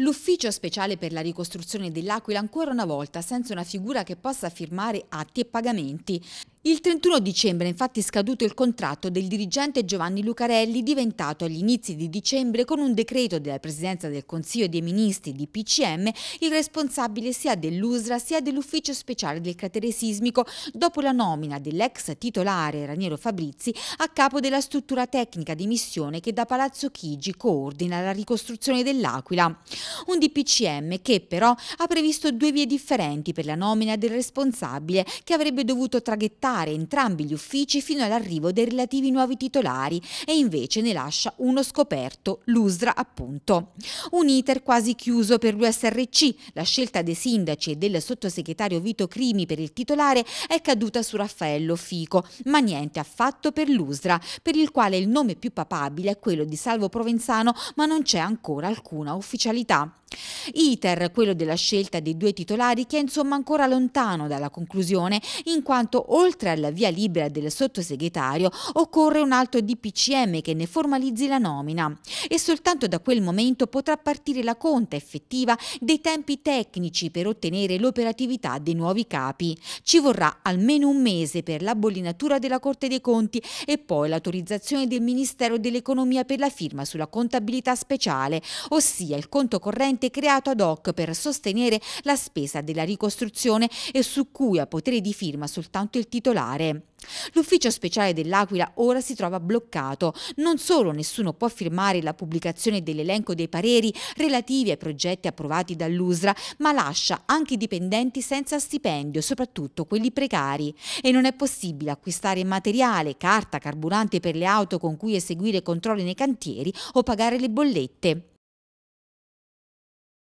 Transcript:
L'ufficio speciale per la ricostruzione dell'Aquila ancora una volta senza una figura che possa firmare atti e pagamenti. Il 31 dicembre è infatti scaduto il contratto del dirigente Giovanni Lucarelli diventato agli inizi di dicembre con un decreto della Presidenza del Consiglio dei Ministri di PCM il responsabile sia dell'USRA sia dell'Ufficio Speciale del Cratere Sismico dopo la nomina dell'ex titolare Raniero Fabrizi a capo della struttura tecnica di missione che da Palazzo Chigi coordina la ricostruzione dell'Aquila un DPCM che però ha previsto due vie differenti per la nomina del responsabile che avrebbe dovuto traghettare entrambi gli uffici fino all'arrivo dei relativi nuovi titolari e invece ne lascia uno scoperto, l'USRA appunto. Un iter quasi chiuso per l'USRC, la scelta dei sindaci e del sottosegretario Vito Crimi per il titolare è caduta su Raffaello Fico, ma niente affatto per l'USRA, per il quale il nome più papabile è quello di Salvo Provenzano, ma non c'è ancora alcuna ufficialità. Iter, quello della scelta dei due titolari, che è insomma ancora lontano dalla conclusione, in quanto oltre alla via libera del sottosegretario occorre un altro DPCM che ne formalizzi la nomina e soltanto da quel momento potrà partire la conta effettiva dei tempi tecnici per ottenere l'operatività dei nuovi capi. Ci vorrà almeno un mese per la bollinatura della Corte dei Conti e poi l'autorizzazione del Ministero dell'Economia per la firma sulla contabilità speciale, ossia il conto corrente ente creato ad hoc per sostenere la spesa della ricostruzione e su cui ha potere di firma soltanto il titolare. L'ufficio speciale dell'Aquila ora si trova bloccato. Non solo nessuno può firmare la pubblicazione dell'elenco dei pareri relativi ai progetti approvati dall'USRA, ma lascia anche i dipendenti senza stipendio, soprattutto quelli precari. E non è possibile acquistare materiale, carta, carburante per le auto con cui eseguire controlli nei cantieri o pagare le bollette.